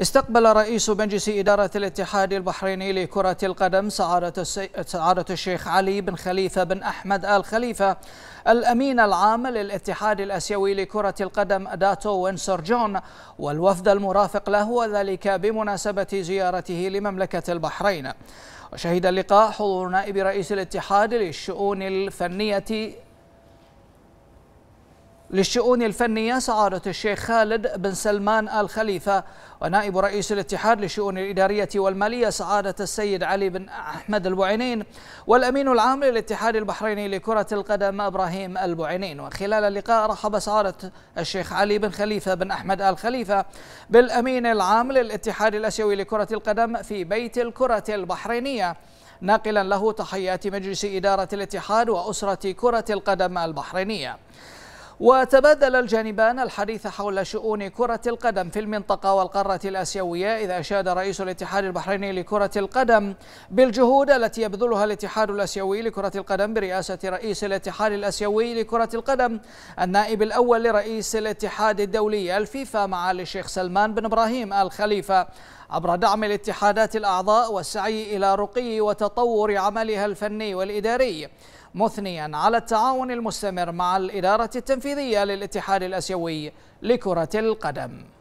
استقبل رئيس مجلس إدارة الاتحاد البحريني لكرة القدم سعادة, سعادة الشيخ علي بن خليفة بن أحمد آل خليفة الأمين العام للاتحاد الأسيوي لكرة القدم داتو وينسر جون والوفد المرافق له وذلك بمناسبة زيارته لمملكة البحرين وشهد اللقاء حضور نائب رئيس الاتحاد للشؤون الفنية للشؤون الفنية سعادة الشيخ خالد بن سلمان آل خليفة ونائب رئيس الاتحاد للشؤون الإدارية والمالية سعادة السيد علي بن أحمد البعينين والأمين العام للاتحاد البحريني لكرة القدم إبراهيم البعينين وخلال اللقاء رحب سعادة الشيخ علي بن خليفة بن أحمد آل خليفة بالأمين العام للاتحاد الأسيوي لكرة القدم في بيت الكرة البحرينية ناقلا له تحيات مجلس إدارة الاتحاد وأسرة كرة القدم البحرينية وتبادل الجانبان الحديث حول شؤون كرة القدم في المنطقة والقارة الآسيوية إذ أشاد رئيس الاتحاد البحريني لكرة القدم بالجهود التي يبذلها الاتحاد الآسيوي لكرة القدم برئاسة رئيس الاتحاد الآسيوي لكرة القدم النائب الأول لرئيس الاتحاد الدولي الفيفا معالي الشيخ سلمان بن إبراهيم الخليفة عبر دعم الاتحادات الأعضاء والسعي إلى رقي وتطور عملها الفني والإداري مثنيا على التعاون المستمر مع الإدارة التنفيذية للاتحاد الأسيوي لكرة القدم